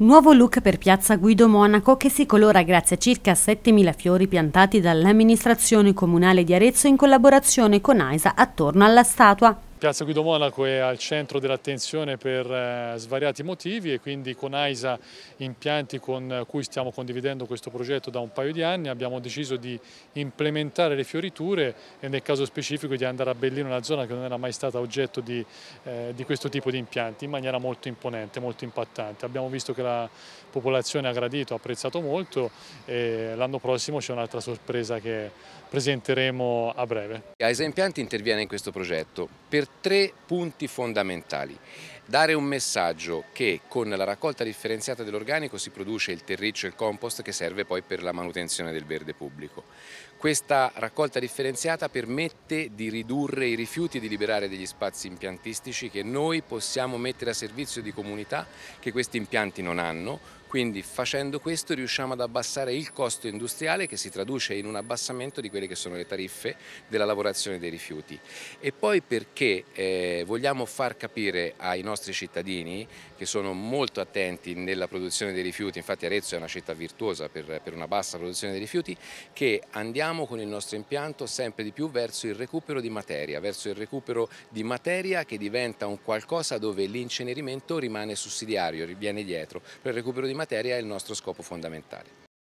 Nuovo look per Piazza Guido Monaco che si colora grazie a circa 7.000 fiori piantati dall'amministrazione comunale di Arezzo in collaborazione con AISA attorno alla statua. Piazza Guido Monaco è al centro dell'attenzione per eh, svariati motivi e quindi con AISA Impianti con cui stiamo condividendo questo progetto da un paio di anni abbiamo deciso di implementare le fioriture e nel caso specifico di andare a Bellino, una zona che non era mai stata oggetto di, eh, di questo tipo di impianti in maniera molto imponente, molto impattante. Abbiamo visto che la popolazione ha gradito, ha apprezzato molto e l'anno prossimo c'è un'altra sorpresa che presenteremo a breve. AISA Impianti interviene in questo progetto per tre punti fondamentali. Dare un messaggio che con la raccolta differenziata dell'organico si produce il terriccio e il compost che serve poi per la manutenzione del verde pubblico. Questa raccolta differenziata permette di ridurre i rifiuti e di liberare degli spazi impiantistici che noi possiamo mettere a servizio di comunità che questi impianti non hanno, quindi facendo questo riusciamo ad abbassare il costo industriale che si traduce in un abbassamento di quelle che sono le tariffe della lavorazione dei rifiuti. E poi perché eh, vogliamo far capire ai nostri cittadini che sono molto attenti nella produzione dei rifiuti, infatti Arezzo è una città virtuosa per, per una bassa produzione dei rifiuti, che andiamo con il nostro impianto sempre di più verso il recupero di materia, verso il recupero di materia che diventa un qualcosa dove l'incenerimento rimane sussidiario, viene dietro, per il recupero di materia è il nostro scopo fondamentale.